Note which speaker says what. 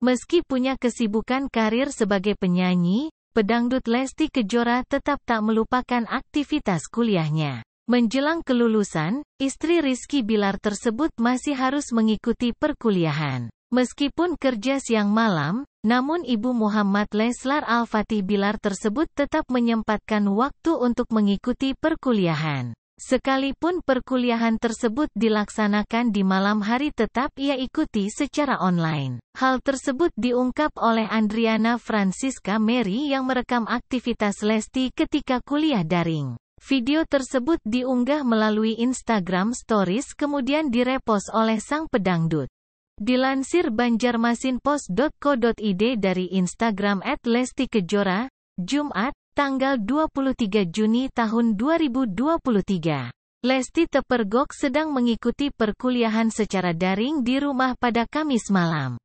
Speaker 1: Meski punya kesibukan karir sebagai penyanyi, pedangdut Lesti Kejora tetap tak melupakan aktivitas kuliahnya. Menjelang kelulusan, istri Rizky Bilar tersebut masih harus mengikuti perkuliahan. Meskipun kerja siang malam, namun Ibu Muhammad Leslar Al-Fatih Bilar tersebut tetap menyempatkan waktu untuk mengikuti perkuliahan. Sekalipun perkuliahan tersebut dilaksanakan di malam hari tetap ia ikuti secara online. Hal tersebut diungkap oleh Andriana Francisca Mary yang merekam aktivitas Lesti ketika kuliah daring. Video tersebut diunggah melalui Instagram Stories kemudian direpost oleh sang pedangdut. Dilansir banjarmasinpost.co.id dari Instagram @lestikejora, Jumat, tanggal 23 Juni tahun 2023. Lesti Tepergok sedang mengikuti perkuliahan secara daring di rumah pada Kamis malam.